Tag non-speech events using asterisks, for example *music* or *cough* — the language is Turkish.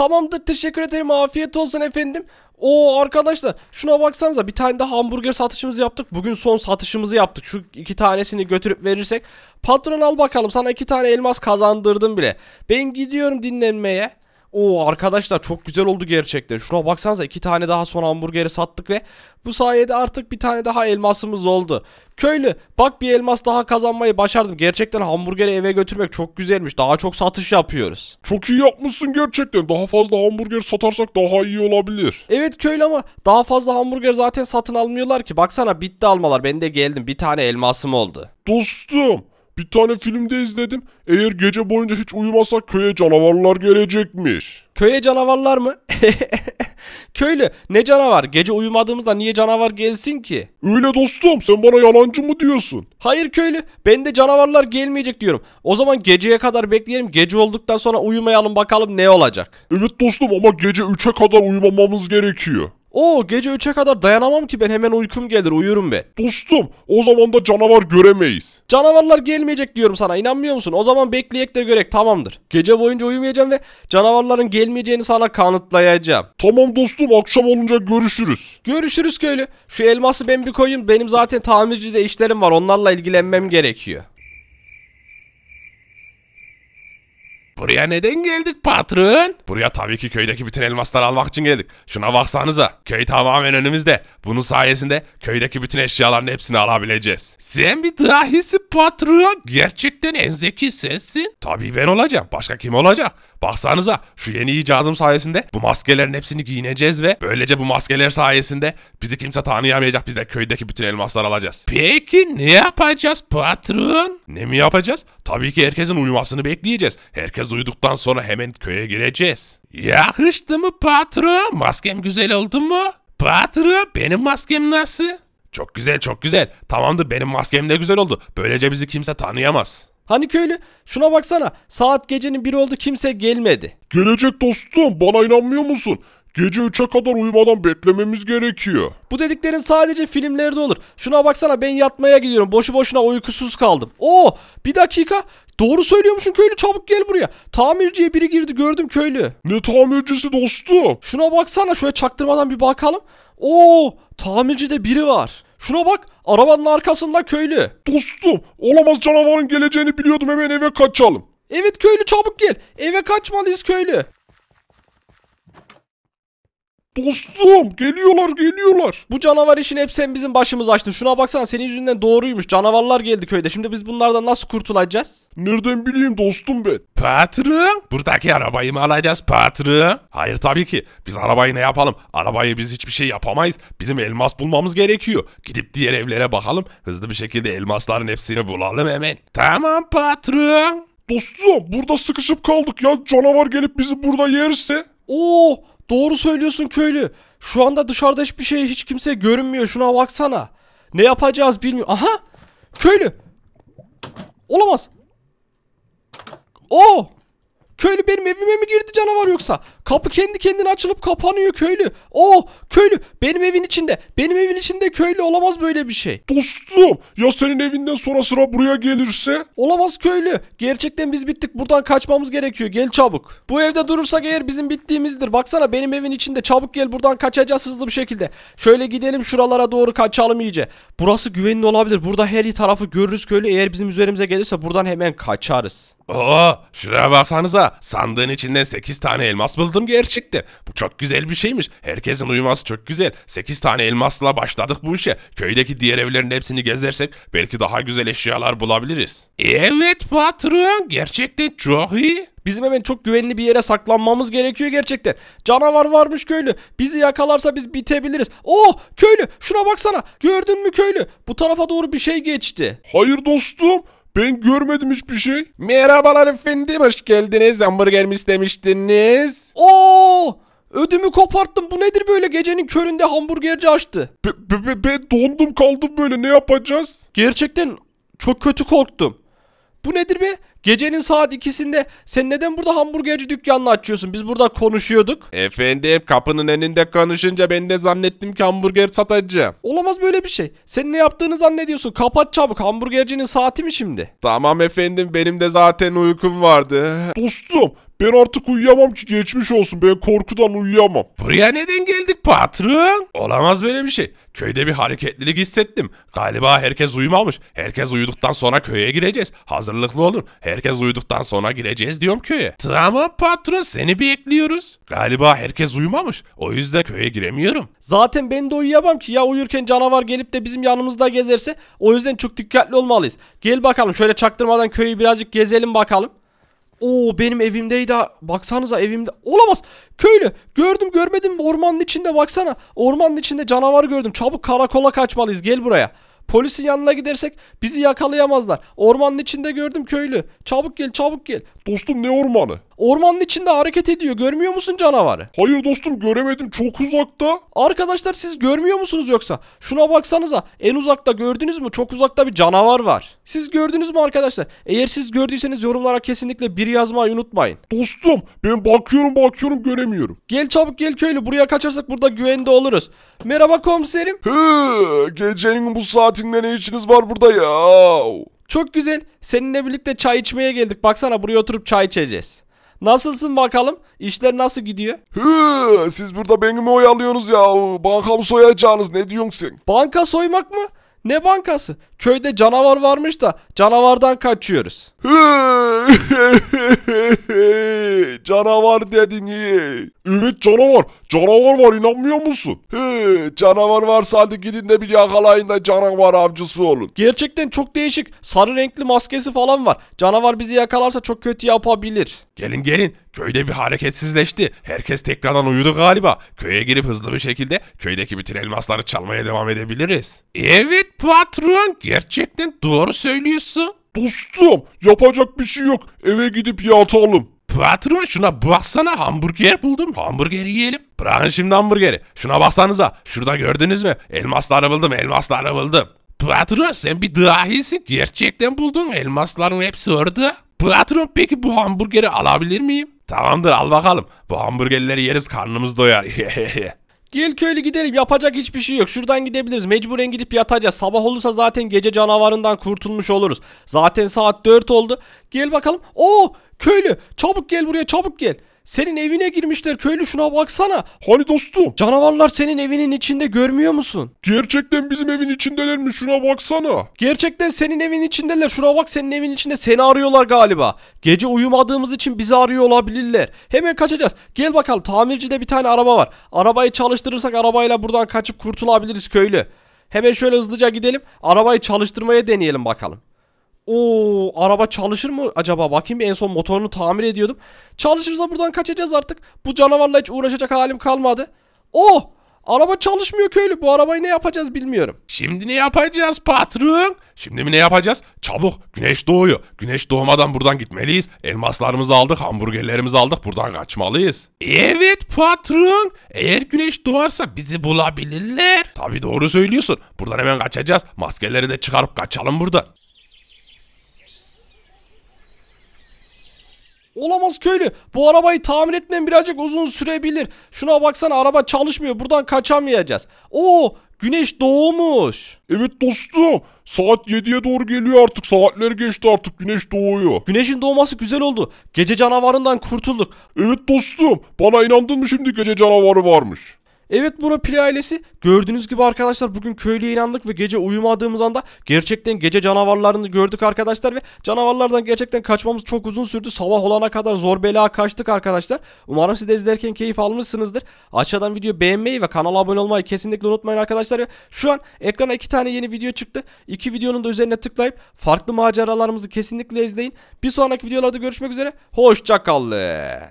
Tamamdır teşekkür ederim afiyet olsun efendim. O arkadaşlar şuna baksanıza bir tane de hamburger satışımızı yaptık. Bugün son satışımızı yaptık. Şu iki tanesini götürüp verirsek. Patron al bakalım sana iki tane elmas kazandırdım bile. Ben gidiyorum dinlenmeye. Oo arkadaşlar çok güzel oldu gerçekten. Şuna baksanıza iki tane daha son hamburgeri sattık ve bu sayede artık bir tane daha elmasımız oldu. Köylü bak bir elmas daha kazanmayı başardım. Gerçekten hamburgeri eve götürmek çok güzelmiş. Daha çok satış yapıyoruz. Çok iyi yapmışsın gerçekten. Daha fazla hamburger satarsak daha iyi olabilir. Evet köylü ama daha fazla hamburger zaten satın almıyorlar ki. Baksana bitti almalar. Ben de geldim. Bir tane elmasım oldu. Dostum bir tane filmde izledim. Eğer gece boyunca hiç uyumazsak köye canavarlar gelecekmiş. Köye canavarlar mı? *laughs* Köylü ne canavar? Gece uyumadığımızda niye canavar gelsin ki? Öyle dostum sen bana yalancı mı diyorsun? Hayır köylü ben de canavarlar gelmeyecek diyorum. O zaman geceye kadar bekleyelim. Gece olduktan sonra uyumayalım bakalım ne olacak. Evet dostum ama gece 3'e kadar uyumamamız gerekiyor. Oo gece 3'e kadar dayanamam ki ben hemen uykum gelir uyurum be Dostum o zaman da canavar göremeyiz. Canavarlar gelmeyecek diyorum sana inanmıyor musun? O zaman bekleyek de görek tamamdır. Gece boyunca uyumayacağım ve canavarların gelmeyeceğini sana kanıtlayacağım. Tamam dostum akşam olunca görüşürüz. Görüşürüz köylü. Şu elması ben bir koyayım benim zaten tamircide işlerim var onlarla ilgilenmem gerekiyor. Buraya neden geldik patron? Buraya tabii ki köydeki bütün elmasları almak için geldik. Şuna baksanıza. Köy tamamen önümüzde. Bunun sayesinde köydeki bütün eşyaların hepsini alabileceğiz. Sen bir dahisi patron. Gerçekten en zeki sensin. Tabii ben olacağım. Başka kim olacak? Baksanıza şu yeni icadım sayesinde bu maskelerin hepsini giyineceğiz ve böylece bu maskeler sayesinde bizi kimse tanıyamayacak. Biz de köydeki bütün elmasları alacağız. Peki ne yapacağız patron? Ne mi yapacağız? Tabii ki herkesin uyumasını bekleyeceğiz. Herkes uyuduktan sonra hemen köye gireceğiz. Yakıştı mı patron? Maskem güzel oldu mu? Patron benim maskem nasıl? Çok güzel çok güzel. Tamamdır benim maskem de güzel oldu. Böylece bizi kimse tanıyamaz. Hani köylü şuna baksana saat gecenin biri oldu kimse gelmedi. Gelecek dostum bana inanmıyor musun? Gece 3'e kadar uyumadan beklememiz gerekiyor. Bu dediklerin sadece filmlerde olur. Şuna baksana ben yatmaya gidiyorum. Boşu boşuna uykusuz kaldım. Oo bir dakika. Doğru söylüyormuşsun köylü çabuk gel buraya. Tamirciye biri girdi gördüm köylü. Ne tamircisi dostum? Şuna baksana şöyle çaktırmadan bir bakalım. Oo tamircide biri var. Şuna bak arabanın arkasında köylü. Dostum olamaz canavarın geleceğini biliyordum hemen eve kaçalım. Evet köylü çabuk gel. Eve kaçmalıyız köylü. Dostum geliyorlar geliyorlar. Bu canavar işin hep sen bizim başımız açtın. Şuna baksana senin yüzünden doğruymuş. Canavarlar geldi köyde. Şimdi biz bunlardan nasıl kurtulacağız? Nereden bileyim dostum ben? Patron buradaki arabayı mı alacağız patron? Hayır tabii ki. Biz arabayı ne yapalım? Arabayı biz hiçbir şey yapamayız. Bizim elmas bulmamız gerekiyor. Gidip diğer evlere bakalım. Hızlı bir şekilde elmasların hepsini bulalım hemen. Tamam patron. Dostum burada sıkışıp kaldık ya canavar gelip bizi burada yerse. Oo Doğru söylüyorsun köylü. Şu anda dışarıda hiçbir şey hiç kimse görünmüyor. Şuna baksana. Ne yapacağız bilmiyorum. Aha! Köylü. Olamaz. O! Köylü benim evime mi girdi canavar yoksa? Kapı kendi kendine açılıp kapanıyor köylü. O köylü benim evin içinde. Benim evin içinde köylü olamaz böyle bir şey. Dostum ya senin evinden sonra sıra buraya gelirse? Olamaz köylü. Gerçekten biz bittik. Buradan kaçmamız gerekiyor. Gel çabuk. Bu evde durursak eğer bizim bittiğimizdir. Baksana benim evin içinde. Çabuk gel buradan kaçacağız hızlı bir şekilde. Şöyle gidelim şuralara doğru kaçalım iyice. Burası güvenli olabilir. Burada her tarafı görürüz köylü. Eğer bizim üzerimize gelirse buradan hemen kaçarız. Oo şuraya baksanıza. Sandığın içinden 8 tane elmas buldum. Aklım gerçekti. Bu çok güzel bir şeymiş. Herkesin uyuması çok güzel. 8 tane elmasla başladık bu işe. Köydeki diğer evlerin hepsini gezersek belki daha güzel eşyalar bulabiliriz. Evet patron gerçekten çok iyi. Bizim hemen çok güvenli bir yere saklanmamız gerekiyor gerçekten. Canavar varmış köylü. Bizi yakalarsa biz bitebiliriz. Oh köylü şuna baksana. Gördün mü köylü? Bu tarafa doğru bir şey geçti. Hayır dostum. Ben görmedim hiçbir şey. Merhabalar efendim hoş geldiniz. Hamburger mi istemiştiniz? Oo! Ödümü koparttım. Bu nedir böyle gecenin köründe hamburgerci açtı? Be, be, be, be dondum kaldım böyle ne yapacağız? Gerçekten çok kötü korktum. Bu nedir be? Gecenin saat ikisinde sen neden burada hamburgerci dükkanını açıyorsun? Biz burada konuşuyorduk. Efendim kapının önünde konuşunca ben de zannettim ki hamburger satacağım. Olamaz böyle bir şey. Sen ne yaptığını zannediyorsun. Kapat çabuk. Hamburgercinin saati mi şimdi? Tamam efendim benim de zaten uykum vardı. Dostum ben artık uyuyamam ki geçmiş olsun. Ben korkudan uyuyamam. Buraya neden geldik patron? Olamaz böyle bir şey. Köyde bir hareketlilik hissettim. Galiba herkes uyumamış. Herkes uyuduktan sonra köye gireceğiz. Hazırlıklı olun. Herkes uyuduktan sonra gireceğiz diyorum köye. Tamam patron seni bekliyoruz. Galiba herkes uyumamış. O yüzden köye giremiyorum. Zaten ben de uyuyamam ki ya uyurken canavar gelip de bizim yanımızda gezerse. O yüzden çok dikkatli olmalıyız. Gel bakalım şöyle çaktırmadan köyü birazcık gezelim bakalım. Oo benim evimdeydi ha. Baksanıza evimde. Olamaz. Köylü gördüm görmedim ormanın içinde baksana. Ormanın içinde canavar gördüm. Çabuk karakola kaçmalıyız gel buraya. Polisin yanına gidersek bizi yakalayamazlar. Ormanın içinde gördüm köylü. Çabuk gel çabuk gel. Dostum ne ormanı? Ormanın içinde hareket ediyor. Görmüyor musun canavarı? Hayır dostum göremedim çok uzakta. Arkadaşlar siz görmüyor musunuz yoksa? Şuna baksanıza. En uzakta gördünüz mü? Çok uzakta bir canavar var. Siz gördünüz mü arkadaşlar? Eğer siz gördüyseniz yorumlara kesinlikle bir yazmayı unutmayın. Dostum ben bakıyorum bakıyorum göremiyorum. Gel çabuk gel köylü. Buraya kaçarsak burada güvende oluruz. Merhaba komiserim. Hı, gecenin bu saatinde ne işiniz var burada ya? Çok güzel. Seninle birlikte çay içmeye geldik. Baksana buraya oturup çay içeceğiz. Nasılsın bakalım? İşler nasıl gidiyor? Hı, siz burada beni mi oyalıyorsunuz ya. Bankamı soyacağınız ne diyorsun Banka soymak mı? Ne bankası? Köyde canavar varmış da canavardan kaçıyoruz. *laughs* canavar dedin iyi. Evet canavar. Canavar var inanmıyor musun? He, canavar varsa hadi gidin de bir yakalayın da canavar avcısı olun. Gerçekten çok değişik. Sarı renkli maskesi falan var. Canavar bizi yakalarsa çok kötü yapabilir. Gelin gelin. Köyde bir hareketsizleşti. Herkes tekrardan uyudu galiba. Köye girip hızlı bir şekilde köydeki bütün elmasları çalmaya devam edebiliriz. Evet patron gerçekten doğru söylüyorsun. Dostum yapacak bir şey yok. Eve gidip yatalım. Patron şuna baksana hamburger buldum. Hamburger yiyelim. Bırakın şimdi hamburgeri. Şuna baksanıza. Şurada gördünüz mü? Elmasları buldum elmasları buldum. Patron sen bir dahisin. Gerçekten buldun. Elmasların hepsi orada. Patron peki bu hamburgeri alabilir miyim? Tamamdır al bakalım. Bu hamburgerleri yeriz karnımız doyar. *laughs* Gel köylü gidelim yapacak hiçbir şey yok şuradan gidebiliriz mecburen gidip yatacağız sabah olursa zaten gece canavarından kurtulmuş oluruz Zaten saat 4 oldu gel bakalım o Köylü çabuk gel buraya çabuk gel. Senin evine girmişler köylü şuna baksana. Hani dostum? Canavarlar senin evinin içinde görmüyor musun? Gerçekten bizim evin içindeler mi? Şuna baksana. Gerçekten senin evin içindeler. Şuna bak senin evin içinde seni arıyorlar galiba. Gece uyumadığımız için bizi arıyor olabilirler. Hemen kaçacağız. Gel bakalım tamircide bir tane araba var. Arabayı çalıştırırsak arabayla buradan kaçıp kurtulabiliriz köylü. Hemen şöyle hızlıca gidelim. Arabayı çalıştırmaya deneyelim bakalım. O, araba çalışır mı acaba? Bakayım bir en son motorunu tamir ediyordum. Çalışırsa buradan kaçacağız artık. Bu canavarla hiç uğraşacak halim kalmadı. O, oh, Araba çalışmıyor köylü. Bu arabayı ne yapacağız bilmiyorum. Şimdi ne yapacağız patron? Şimdi mi ne yapacağız? Çabuk güneş doğuyor. Güneş doğmadan buradan gitmeliyiz. Elmaslarımızı aldık, hamburgerlerimizi aldık. Buradan kaçmalıyız. Evet patron. Eğer güneş doğarsa bizi bulabilirler. Tabi doğru söylüyorsun. Buradan hemen kaçacağız. Maskeleri de çıkarıp kaçalım buradan. Olamaz köylü. Bu arabayı tamir etmem birazcık uzun sürebilir. Şuna baksana araba çalışmıyor. Buradan kaçamayacağız. Oo güneş doğmuş. Evet dostum. Saat 7'ye doğru geliyor artık. Saatler geçti artık. Güneş doğuyor. Güneşin doğması güzel oldu. Gece canavarından kurtulduk. Evet dostum. Bana inandın mı şimdi gece canavarı varmış? Evet Bura Pili ailesi gördüğünüz gibi arkadaşlar bugün köylüye inandık ve gece uyumadığımız anda gerçekten gece canavarlarını gördük arkadaşlar ve canavarlardan gerçekten kaçmamız çok uzun sürdü. Sabah olana kadar zor bela kaçtık arkadaşlar. Umarım siz de izlerken keyif almışsınızdır. Aşağıdan video beğenmeyi ve kanala abone olmayı kesinlikle unutmayın arkadaşlar. şu an ekrana iki tane yeni video çıktı. İki videonun da üzerine tıklayıp farklı maceralarımızı kesinlikle izleyin. Bir sonraki videolarda görüşmek üzere. Hoşçakalın.